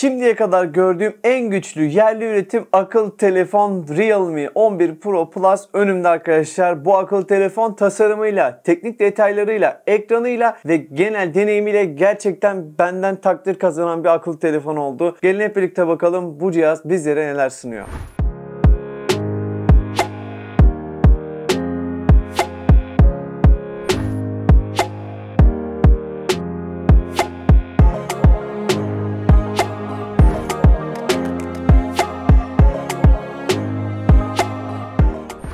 Şimdiye kadar gördüğüm en güçlü yerli üretim akıl telefon Realme 11 Pro Plus önümde arkadaşlar. Bu akıl telefon tasarımıyla, teknik detaylarıyla, ekranıyla ve genel deneyimiyle gerçekten benden takdir kazanan bir akıl telefon oldu. Gelin hep birlikte bakalım bu cihaz bizlere neler sunuyor.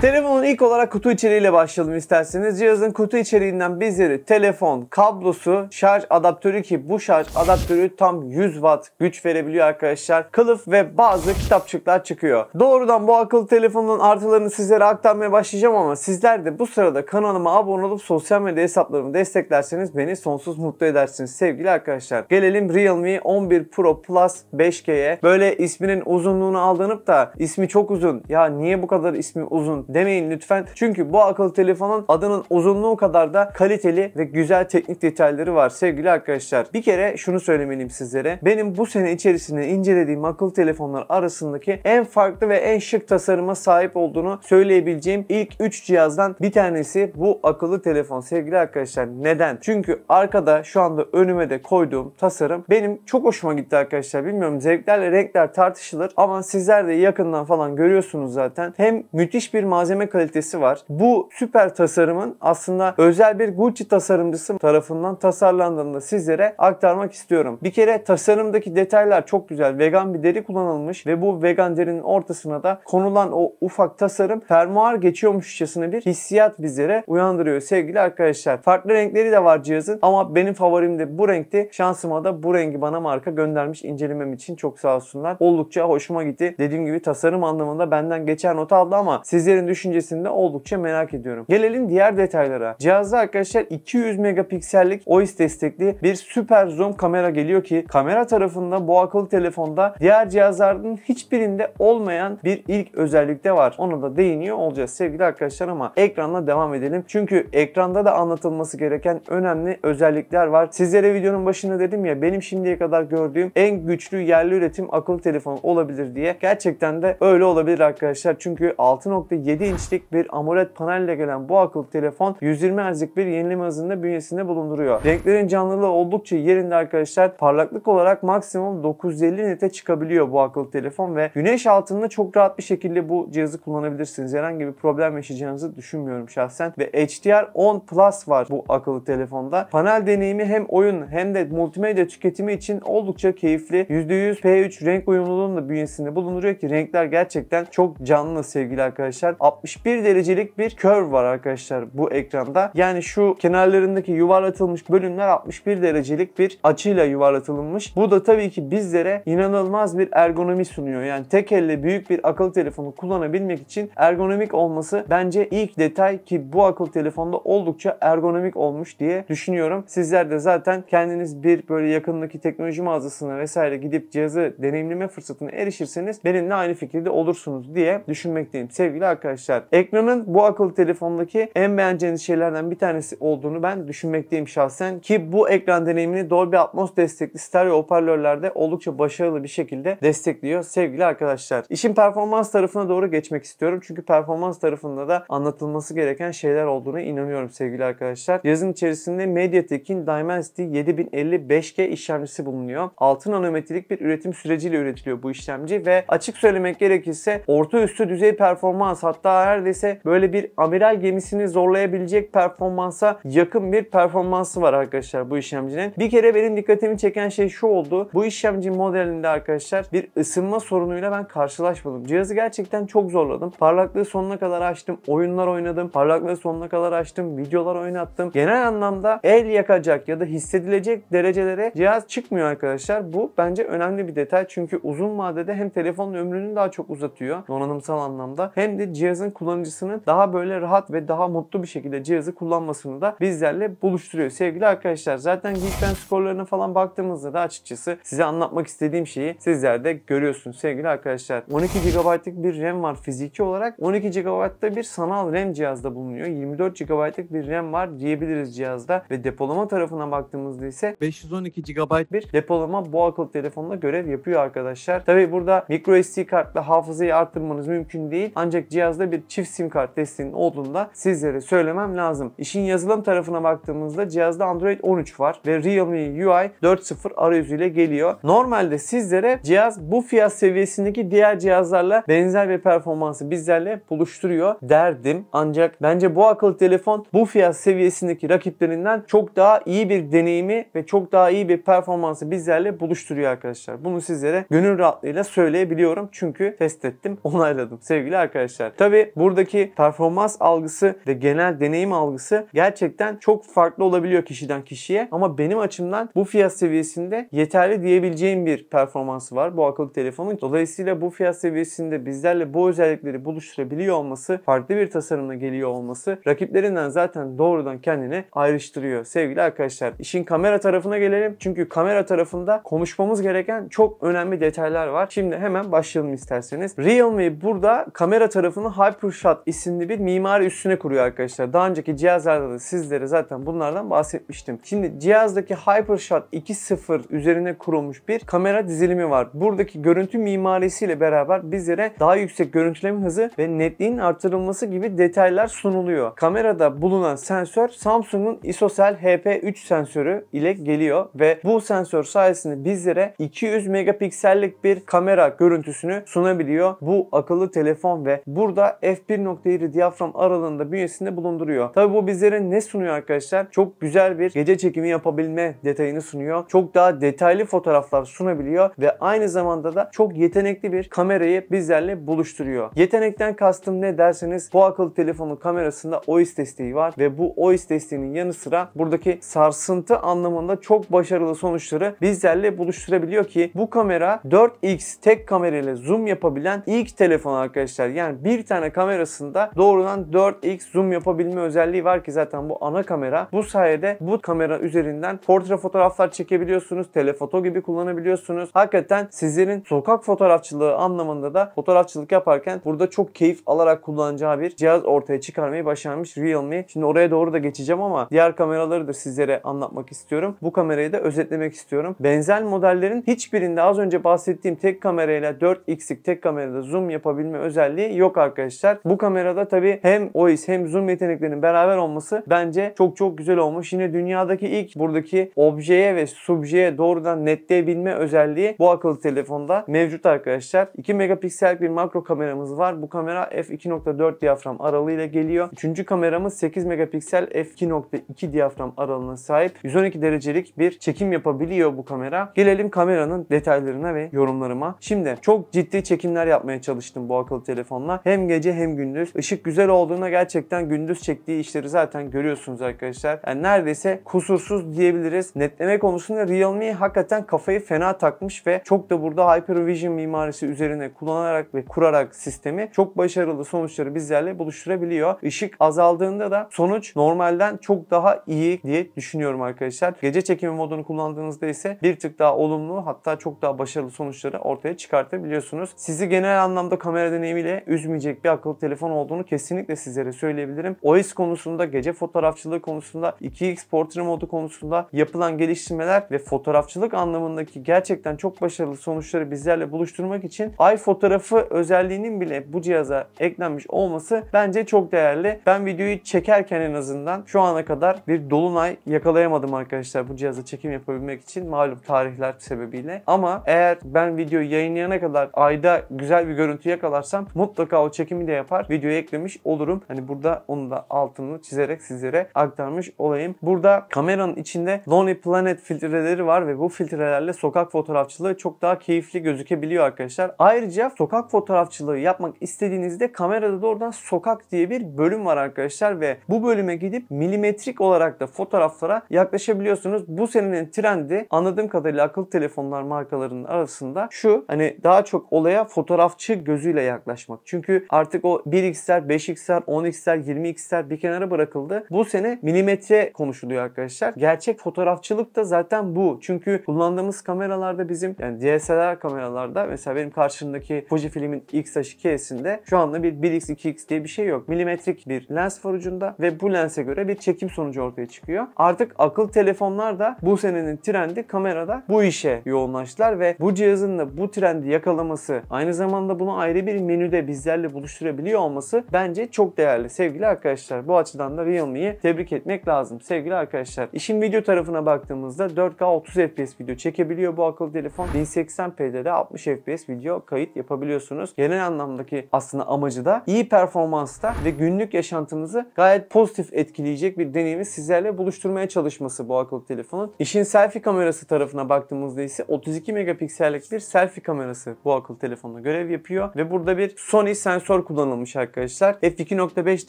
Telefonun ilk olarak kutu içeriğiyle başlayalım isterseniz. Cihazın kutu içeriğinden bizleri telefon, kablosu, şarj adaptörü ki bu şarj adaptörü tam 100 watt güç verebiliyor arkadaşlar. Kılıf ve bazı kitapçıklar çıkıyor. Doğrudan bu akıllı telefonun artılarını sizlere aktarmaya başlayacağım ama sizler de bu sırada kanalıma abone olup sosyal medya hesaplarımı desteklerseniz beni sonsuz mutlu edersiniz sevgili arkadaşlar. Gelelim Realme 11 Pro Plus 5G'ye. Böyle isminin uzunluğunu aldanıp da ismi çok uzun. Ya niye bu kadar ismi uzun demeyin lütfen. Çünkü bu akıllı telefonun adının uzunluğu kadar da kaliteli ve güzel teknik detayları var sevgili arkadaşlar. Bir kere şunu söylemeliyim sizlere. Benim bu sene içerisinde incelediğim akıllı telefonlar arasındaki en farklı ve en şık tasarıma sahip olduğunu söyleyebileceğim ilk 3 cihazdan bir tanesi bu akıllı telefon sevgili arkadaşlar. Neden? Çünkü arkada şu anda önüme de koyduğum tasarım benim çok hoşuma gitti arkadaşlar. Bilmiyorum zevklerle renkler tartışılır ama sizler de yakından falan görüyorsunuz zaten. Hem müthiş bir malzeme kalitesi var. Bu süper tasarımın aslında özel bir Gucci tasarımcısı tarafından tasarlandığını da sizlere aktarmak istiyorum. Bir kere tasarımdaki detaylar çok güzel. Vegan bir deri kullanılmış ve bu vegan derinin ortasına da konulan o ufak tasarım fermuar geçiyormuşçasına bir hissiyat bizlere uyandırıyor sevgili arkadaşlar. Farklı renkleri de var cihazın ama benim favorim de bu renkti. Şansıma da bu rengi bana marka göndermiş incelemem için çok sağ olsunlar. Oldukça hoşuma gitti. Dediğim gibi tasarım anlamında benden geçer not aldı ama sizlerin Düşüncesinde oldukça merak ediyorum. Gelelim diğer detaylara. Cihazda arkadaşlar 200 megapiksellik OIS destekli bir süper zoom kamera geliyor ki kamera tarafında bu akıllı telefonda diğer cihazların hiçbirinde olmayan bir ilk özellik de var. Ona da değiniyor olacağız sevgili arkadaşlar ama ekranla devam edelim. Çünkü ekranda da anlatılması gereken önemli özellikler var. Sizlere videonun başında dedim ya benim şimdiye kadar gördüğüm en güçlü yerli üretim akıllı telefon olabilir diye. Gerçekten de öyle olabilir arkadaşlar. Çünkü 6.7 7 inçlik bir AMOLED panelle gelen bu akıllı telefon 120 Hz'lik bir yenileme hızında bünyesinde bulunduruyor. Renklerin canlılığı oldukça yerinde arkadaşlar. Parlaklık olarak maksimum 950 nite çıkabiliyor bu akıllı telefon ve güneş altında çok rahat bir şekilde bu cihazı kullanabilirsiniz. Herhangi bir problem yaşayacağınızı düşünmüyorum şahsen. Ve HDR 10 Plus var bu akıllı telefonda. Panel deneyimi hem oyun hem de multimedya tüketimi için oldukça keyifli. %100 P3 renk uyumluluğunun da bünyesinde bulunuyor ki renkler gerçekten çok canlı sevgili arkadaşlar. 61 derecelik bir curve var arkadaşlar bu ekranda. Yani şu kenarlarındaki yuvarlatılmış bölümler 61 derecelik bir açıyla yuvarlatılmış. Bu da tabii ki bizlere inanılmaz bir ergonomi sunuyor. Yani tek elle büyük bir akıllı telefonu kullanabilmek için ergonomik olması bence ilk detay ki bu akıllı telefonda oldukça ergonomik olmuş diye düşünüyorum. Sizler de zaten kendiniz bir böyle yakındaki teknoloji mağazasına vesaire gidip cihazı deneyimleme fırsatına erişirseniz benimle aynı fikirde olursunuz diye düşünmekteyim sevgili arkadaşlar arkadaşlar. Ekranın bu akıllı telefondaki en beğeneceğiniz şeylerden bir tanesi olduğunu ben düşünmekteyim şahsen. Ki bu ekran deneyimini Dolby Atmos destekli stereo hoparlörlerde oldukça başarılı bir şekilde destekliyor sevgili arkadaşlar. İşin performans tarafına doğru geçmek istiyorum. Çünkü performans tarafında da anlatılması gereken şeyler olduğunu inanıyorum sevgili arkadaşlar. yazın içerisinde MediaTek'in Dimensity 7050 5G işlemcisi bulunuyor. 6 nanometrelik bir üretim süreciyle üretiliyor bu işlemci ve açık söylemek gerekirse orta üstü düzey performans hatta hatta neredeyse böyle bir amiral gemisini zorlayabilecek performansa yakın bir performansı var arkadaşlar bu işlemcinin. Bir kere benim dikkatimi çeken şey şu oldu. Bu işlemci modelinde arkadaşlar bir ısınma sorunuyla ben karşılaşmadım. Cihazı gerçekten çok zorladım. Parlaklığı sonuna kadar açtım. Oyunlar oynadım. Parlaklığı sonuna kadar açtım. Videolar oynattım. Genel anlamda el yakacak ya da hissedilecek derecelere cihaz çıkmıyor arkadaşlar. Bu bence önemli bir detay. Çünkü uzun vadede hem telefonun ömrünü daha çok uzatıyor donanımsal anlamda hem de cihaz cihazın kullanıcısının daha böyle rahat ve daha mutlu bir şekilde cihazı kullanmasını da bizlerle buluşturuyor. Sevgili arkadaşlar zaten Geekben skorlarına falan baktığımızda da açıkçası size anlatmak istediğim şeyi sizler de görüyorsunuz sevgili arkadaşlar. 12 GB'lık bir RAM var fiziki olarak. 12 GB'da bir sanal RAM cihazda bulunuyor. 24 GB'lık bir RAM var diyebiliriz cihazda ve depolama tarafına baktığımızda ise 512 GB bir depolama bu akıllı telefonla görev yapıyor arkadaşlar. Tabi burada micro SD kartla hafızayı arttırmanız mümkün değil. Ancak cihazda da bir çift sim kart testinin olduğunu da sizlere söylemem lazım. İşin yazılım tarafına baktığımızda cihazda Android 13 var ve Realme UI 4.0 arayüzüyle geliyor. Normalde sizlere cihaz bu fiyat seviyesindeki diğer cihazlarla benzer bir performansı bizlerle buluşturuyor derdim. Ancak bence bu akıllı telefon bu fiyat seviyesindeki rakiplerinden çok daha iyi bir deneyimi ve çok daha iyi bir performansı bizlerle buluşturuyor arkadaşlar. Bunu sizlere gönül rahatlığıyla söyleyebiliyorum. Çünkü test ettim, onayladım sevgili arkadaşlar. Tabii Tabi buradaki performans algısı ve genel deneyim algısı gerçekten çok farklı olabiliyor kişiden kişiye. Ama benim açımdan bu fiyat seviyesinde yeterli diyebileceğim bir performansı var bu akıllı telefonun. Dolayısıyla bu fiyat seviyesinde bizlerle bu özellikleri buluşturabiliyor olması, farklı bir tasarımla geliyor olması rakiplerinden zaten doğrudan kendini ayrıştırıyor sevgili arkadaşlar. İşin kamera tarafına gelelim. Çünkü kamera tarafında konuşmamız gereken çok önemli detaylar var. Şimdi hemen başlayalım isterseniz. Realme burada kamera tarafını Hypershot isimli bir mimari üstüne kuruyor arkadaşlar. Daha önceki cihazlarda da sizlere zaten bunlardan bahsetmiştim. Şimdi cihazdaki Hypershot 2.0 üzerine kurulmuş bir kamera dizilimi var. Buradaki görüntü mimarisiyle beraber bizlere daha yüksek görüntüleme hızı ve netliğin artırılması gibi detaylar sunuluyor. Kamerada bulunan sensör Samsung'un ISOCELL HP3 sensörü ile geliyor ve bu sensör sayesinde bizlere 200 megapiksellik bir kamera görüntüsünü sunabiliyor. Bu akıllı telefon ve burada da f1.7 diyafram aralığında bünyesinde bulunduruyor. Tabi bu bizlere ne sunuyor arkadaşlar? Çok güzel bir gece çekimi yapabilme detayını sunuyor. Çok daha detaylı fotoğraflar sunabiliyor ve aynı zamanda da çok yetenekli bir kamerayı bizlerle buluşturuyor. Yetenekten kastım ne derseniz bu akıllı telefonun kamerasında OIS desteği var ve bu OIS desteğinin yanı sıra buradaki sarsıntı anlamında çok başarılı sonuçları bizlerle buluşturabiliyor ki bu kamera 4x tek kamerayla zoom yapabilen ilk telefon arkadaşlar. Yani bir tane tane kamerasında doğrudan 4x zoom yapabilme özelliği var ki zaten bu ana kamera. Bu sayede bu kamera üzerinden portre fotoğraflar çekebiliyorsunuz. Telefoto gibi kullanabiliyorsunuz. Hakikaten sizlerin sokak fotoğrafçılığı anlamında da fotoğrafçılık yaparken burada çok keyif alarak kullanacağı bir cihaz ortaya çıkarmayı başarmış Realme. Şimdi oraya doğru da geçeceğim ama diğer kameraları da sizlere anlatmak istiyorum. Bu kamerayı da özetlemek istiyorum. Benzer modellerin hiçbirinde az önce bahsettiğim tek kamerayla 4x'lik tek kamerada zoom yapabilme özelliği yok arkadaşlar arkadaşlar. Bu kamerada tabi hem OIS hem zoom yeteneklerinin beraber olması bence çok çok güzel olmuş. Yine dünyadaki ilk buradaki objeye ve subjeye doğrudan netleyebilme özelliği bu akıllı telefonda mevcut arkadaşlar. 2 megapiksel bir makro kameramız var. Bu kamera f2.4 diyafram aralığıyla geliyor. Üçüncü kameramız 8 megapiksel f2.2 diyafram aralığına sahip. 112 derecelik bir çekim yapabiliyor bu kamera. Gelelim kameranın detaylarına ve yorumlarıma. Şimdi çok ciddi çekimler yapmaya çalıştım bu akıllı telefonla. Hem gece hem gündüz. Işık güzel olduğuna gerçekten gündüz çektiği işleri zaten görüyorsunuz arkadaşlar. Yani neredeyse kusursuz diyebiliriz. Netleme konusunda Realme hakikaten kafayı fena takmış ve çok da burada Hypervision mimarisi üzerine kullanarak ve kurarak sistemi çok başarılı sonuçları bizlerle buluşturabiliyor. Işık azaldığında da sonuç normalden çok daha iyi diye düşünüyorum arkadaşlar. Gece çekimi modunu kullandığınızda ise bir tık daha olumlu hatta çok daha başarılı sonuçları ortaya çıkartabiliyorsunuz. Sizi genel anlamda kamera deneyimiyle üzmeyecek bir akıllı telefon olduğunu kesinlikle sizlere söyleyebilirim. OIS konusunda, gece fotoğrafçılığı konusunda, 2x portre modu konusunda yapılan geliştirmeler ve fotoğrafçılık anlamındaki gerçekten çok başarılı sonuçları bizlerle buluşturmak için ay fotoğrafı özelliğinin bile bu cihaza eklenmiş olması bence çok değerli. Ben videoyu çekerken en azından şu ana kadar bir dolunay yakalayamadım arkadaşlar bu cihaza çekim yapabilmek için malum tarihler sebebiyle. Ama eğer ben videoyu yayınlayana kadar ayda güzel bir görüntü yakalarsam mutlaka o çekim çekimi de yapar. Videoya eklemiş olurum. Hani burada onu da altını çizerek sizlere aktarmış olayım. Burada kameranın içinde Lonely Planet filtreleri var ve bu filtrelerle sokak fotoğrafçılığı çok daha keyifli gözükebiliyor arkadaşlar. Ayrıca sokak fotoğrafçılığı yapmak istediğinizde kamerada doğrudan sokak diye bir bölüm var arkadaşlar ve bu bölüme gidip milimetrik olarak da fotoğraflara yaklaşabiliyorsunuz. Bu senenin trendi anladığım kadarıyla akıllı telefonlar markalarının arasında şu hani daha çok olaya fotoğrafçı gözüyle yaklaşmak. Çünkü Artık o 1x'ler, 5x'ler, 10x'ler, 20x'ler bir kenara bırakıldı. Bu sene milimetre konuşuluyor arkadaşlar. Gerçek fotoğrafçılık da zaten bu. Çünkü kullandığımız kameralarda bizim yani DSLR kameralarda mesela benim karşımdaki Fuji filmin XH2S'inde şu anda bir 1x, 2x diye bir şey yok. Milimetrik bir lens var ucunda ve bu lense göre bir çekim sonucu ortaya çıkıyor. Artık akıl telefonlar da bu senenin trendi kamerada bu işe yoğunlaştılar ve bu cihazın da bu trendi yakalaması aynı zamanda bunu ayrı bir menüde bizlerle buluşturması oluşturabiliyor olması bence çok değerli sevgili arkadaşlar. Bu açıdan da Realme'yi tebrik etmek lazım sevgili arkadaşlar. İşin video tarafına baktığımızda 4K 30 FPS video çekebiliyor bu akıllı telefon. 1080p'de de 60 FPS video kayıt yapabiliyorsunuz. Genel anlamdaki aslında amacı da iyi performansta ve günlük yaşantımızı gayet pozitif etkileyecek bir deneyimi sizlerle buluşturmaya çalışması bu akıllı telefonun. İşin selfie kamerası tarafına baktığımızda ise 32 megapiksellik bir selfie kamerası bu akıllı telefonla görev yapıyor ve burada bir Sony sensör sensör kullanılmış arkadaşlar. F2.5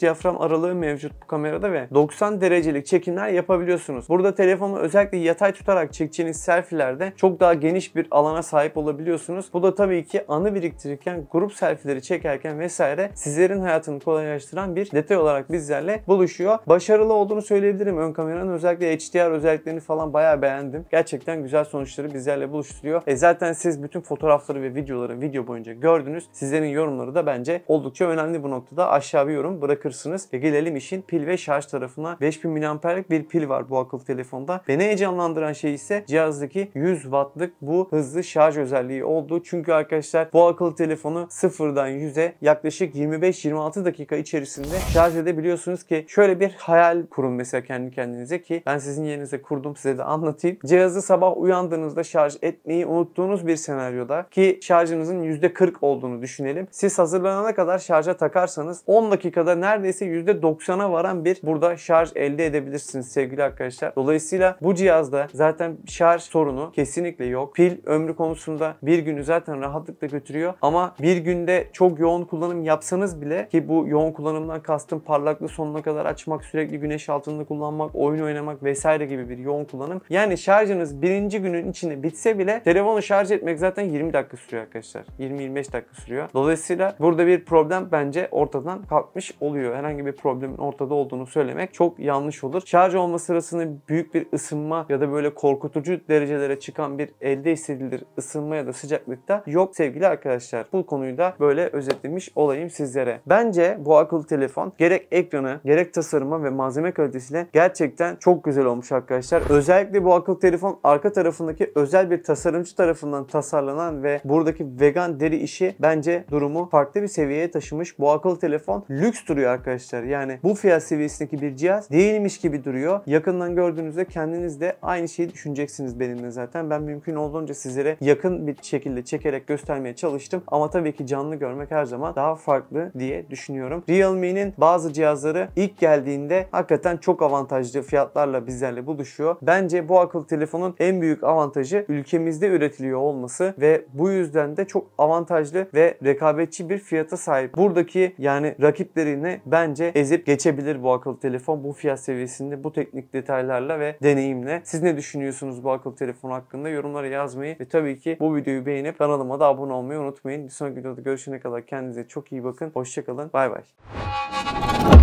diyafram aralığı mevcut bu kamerada ve 90 derecelik çekimler yapabiliyorsunuz. Burada telefonu özellikle yatay tutarak çekeceğiniz selfilerde çok daha geniş bir alana sahip olabiliyorsunuz. Bu da tabii ki anı biriktirirken, grup selfileri çekerken vesaire sizlerin hayatını kolaylaştıran bir detay olarak bizlerle buluşuyor. Başarılı olduğunu söyleyebilirim ön kameranın. Özellikle HDR özelliklerini falan bayağı beğendim. Gerçekten güzel sonuçları bizlerle buluşturuyor. E zaten siz bütün fotoğrafları ve videoları video boyunca gördünüz. Sizlerin yorumları da bence olumlu oldukça önemli bu noktada. Aşağı bir yorum bırakırsınız. Ve gelelim işin pil ve şarj tarafına. 5000 mAh'lik bir pil var bu akıllı telefonda. Beni heyecanlandıran şey ise cihazdaki 100 wattlık bu hızlı şarj özelliği oldu. Çünkü arkadaşlar bu akıllı telefonu sıfırdan 100'e yaklaşık 25-26 dakika içerisinde şarj edebiliyorsunuz ki şöyle bir hayal kurun mesela kendi kendinize ki ben sizin yerinize kurdum size de anlatayım. Cihazı sabah uyandığınızda şarj etmeyi unuttuğunuz bir senaryoda ki şarjınızın %40 olduğunu düşünelim. Siz hazırlanana kadar kadar şarja takarsanız 10 dakikada neredeyse %90'a varan bir burada şarj elde edebilirsiniz sevgili arkadaşlar. Dolayısıyla bu cihazda zaten şarj sorunu kesinlikle yok. Pil ömrü konusunda bir günü zaten rahatlıkla götürüyor ama bir günde çok yoğun kullanım yapsanız bile ki bu yoğun kullanımdan kastım parlaklığı sonuna kadar açmak, sürekli güneş altında kullanmak, oyun oynamak vesaire gibi bir yoğun kullanım. Yani şarjınız birinci günün içinde bitse bile telefonu şarj etmek zaten 20 dakika sürüyor arkadaşlar. 20-25 dakika sürüyor. Dolayısıyla burada bir problem problem bence ortadan kalkmış oluyor. Herhangi bir problemin ortada olduğunu söylemek çok yanlış olur. Şarj olma sırasını büyük bir ısınma ya da böyle korkutucu derecelere çıkan bir elde hissedilir ısınma ya da sıcaklıkta yok sevgili arkadaşlar. Bu konuyu da böyle özetlemiş olayım sizlere. Bence bu akıllı telefon gerek ekranı gerek tasarımı ve malzeme kalitesiyle gerçekten çok güzel olmuş arkadaşlar. Özellikle bu akıllı telefon arka tarafındaki özel bir tasarımcı tarafından tasarlanan ve buradaki vegan deri işi bence durumu farklı bir seviyeye noktaya taşımış. Bu akıllı telefon lüks duruyor arkadaşlar. Yani bu fiyat seviyesindeki bir cihaz değilmiş gibi duruyor. Yakından gördüğünüzde kendiniz de aynı şeyi düşüneceksiniz benimle zaten. Ben mümkün olduğunca sizlere yakın bir şekilde çekerek göstermeye çalıştım. Ama tabii ki canlı görmek her zaman daha farklı diye düşünüyorum. Realme'nin bazı cihazları ilk geldiğinde hakikaten çok avantajlı fiyatlarla bizlerle buluşuyor. Bence bu akıllı telefonun en büyük avantajı ülkemizde üretiliyor olması ve bu yüzden de çok avantajlı ve rekabetçi bir fiyata sahip sahip. Buradaki yani rakiplerini bence ezip geçebilir bu akıllı telefon. Bu fiyat seviyesinde bu teknik detaylarla ve deneyimle. Siz ne düşünüyorsunuz bu akıllı telefon hakkında? Yorumlara yazmayı ve tabii ki bu videoyu beğenip kanalıma da abone olmayı unutmayın. Bir sonraki videoda görüşene kadar kendinize çok iyi bakın. Hoşçakalın. Bay bay.